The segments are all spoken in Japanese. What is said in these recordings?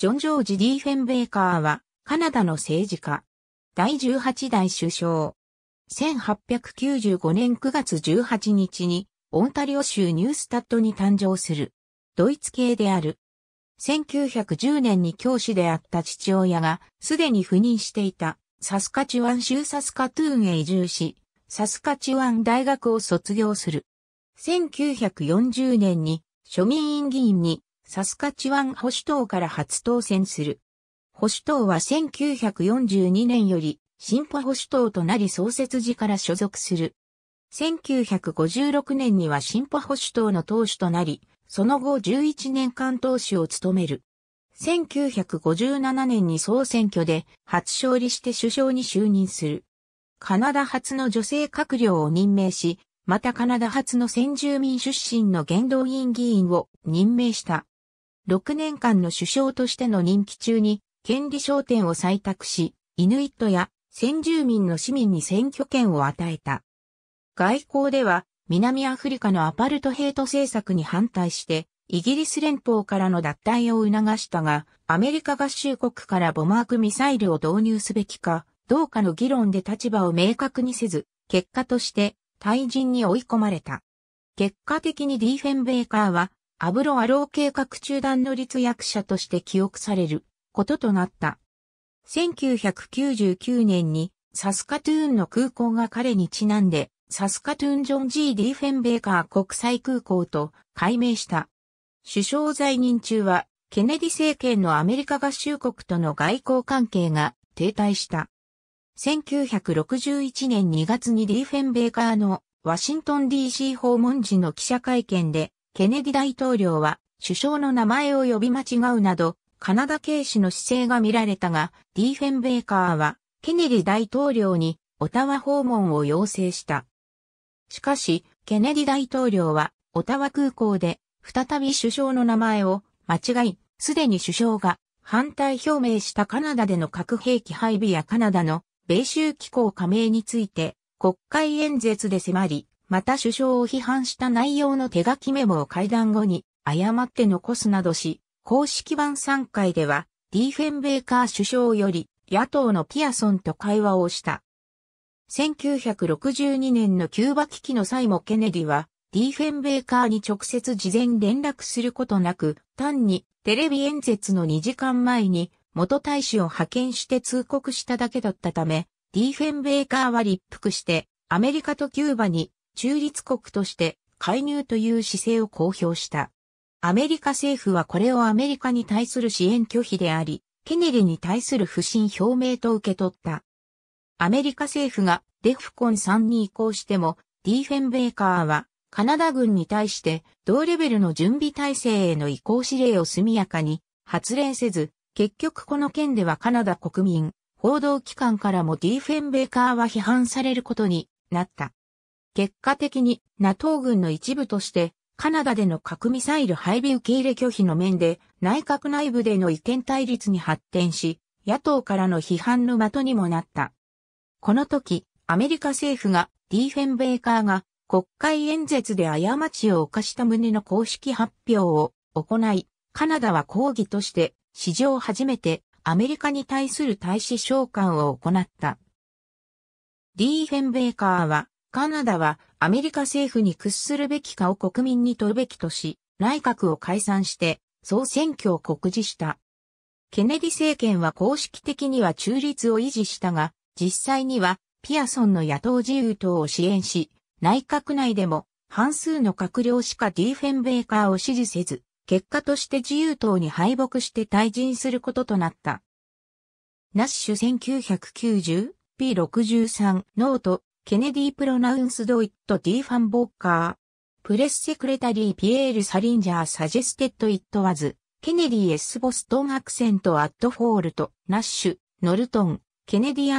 ジョン・ジョージ・ディーフェンベーカーは、カナダの政治家。第18代首相。1895年9月18日に、オンタリオ州ニュースタッドに誕生する。ドイツ系である。1910年に教師であった父親が、すでに赴任していた、サスカチワン州サスカトゥーンへ移住し、サスカチワン大学を卒業する。1940年に、庶民院議員にサスカチワン保守党から初当選する。保守党は1942年より進歩保守党となり創設時から所属する。1956年には進歩保守党の党首となり、その後11年間党首を務める。1957年に総選挙で初勝利して首相に就任する。カナダ初の女性閣僚を任命し、またカナダ初の先住民出身の元動員議員を任命した。6年間の首相としての任期中に、権利商店を採択し、イヌイットや先住民の市民に選挙権を与えた。外交では、南アフリカのアパルトヘイト政策に反対して、イギリス連邦からの脱退を促したが、アメリカ合衆国からボマークミサイルを導入すべきか、どうかの議論で立場を明確にせず、結果として、退陣に追い込まれた。結果的にディーフェンベーカーは、アブロアロー計画中断の立役者として記憶されることとなった。1999年にサスカトゥーンの空港が彼にちなんでサスカトゥーンジョン・ジー・ディーフェンベーカー国際空港と改名した。首相在任中はケネディ政権のアメリカ合衆国との外交関係が停滞した。1961年2月にディーフェンベーカーのワシントン DC 訪問時の記者会見でケネディ大統領は首相の名前を呼び間違うなど、カナダ軽視の姿勢が見られたが、ディーフェンベーカーは、ケネディ大統領に、オタワ訪問を要請した。しかし、ケネディ大統領は、オタワ空港で、再び首相の名前を、間違い、すでに首相が、反対表明したカナダでの核兵器配備やカナダの、米州機構加盟について、国会演説で迫り、また首相を批判した内容の手書きメモを会談後に誤って残すなどし、公式版3回では、ディーフェンベーカー首相より野党のピアソンと会話をした。1962年のキューバ危機の際もケネディは、ディーフェンベーカーに直接事前連絡することなく、単にテレビ演説の2時間前に元大使を派遣して通告しただけだったため、ディーフェンベーカーは立腹してアメリカとキューバに中立国として介入という姿勢を公表した。アメリカ政府はこれをアメリカに対する支援拒否であり、ケネディに対する不信表明と受け取った。アメリカ政府がデフコン3に移行しても、ディーフェンベーカーはカナダ軍に対して同レベルの準備体制への移行指令を速やかに発令せず、結局この件ではカナダ国民、報道機関からもディーフェンベーカーは批判されることになった。結果的に NATO 軍の一部としてカナダでの核ミサイル配備受け入れ拒否の面で内閣内部での意見対立に発展し、野党からの批判の的にもなった。この時、アメリカ政府がディーフェンベーカーが国会演説で過ちを犯した旨の公式発表を行い、カナダは抗議として史上初めてアメリカに対する大使召喚を行った。ディーフェンベーカーはカナダはアメリカ政府に屈するべきかを国民に問うべきとし、内閣を解散して総選挙を告示した。ケネディ政権は公式的には中立を維持したが、実際にはピアソンの野党自由党を支援し、内閣内でも半数の閣僚しかディーフェンベーカーを支持せず、結果として自由党に敗北して退陣することとなった。ナッシュ 1990P63 ノートケネディ・プロナウンスド・イット・ディ・ファン・ボッカー。プレスセクレタリー・ピエール・サリンジャー・サジェステッド・イット・ワズ、ケネディ・エス・ボストン・アクセント・アット・フォールト、ナッシュ、ノルトン、ケネディ・ディ・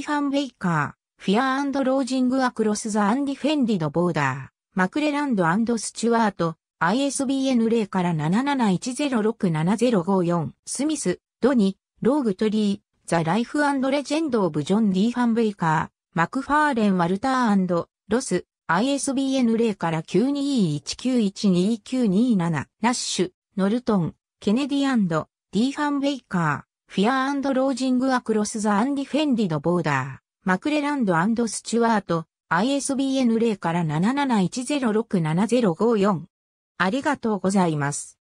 ファン・ウェイカー、フィアロージング・アクロス・ザ・アンディ・フェンディド・ボーダー、マクレランドスチュワート、ISBN 0から7 7 1 0 6 7 0 5 4スミス、ドニ、ローグトリー、ザ・ライフレジェンド・オブ・ジョン・ディ・ファン・ウェイカー、マクファーレン・ワルターロス、ISBN 0から921912927、ナッシュ、ノルトン、ケネディディ・ーファン・ベイカー、フィアロージング・アクロス・ザ・アンディ・フェンディド・ボーダー、マクレランドスチュワート、ISBN 0から7 7 1 0 6 7 0 5 4ありがとうございます。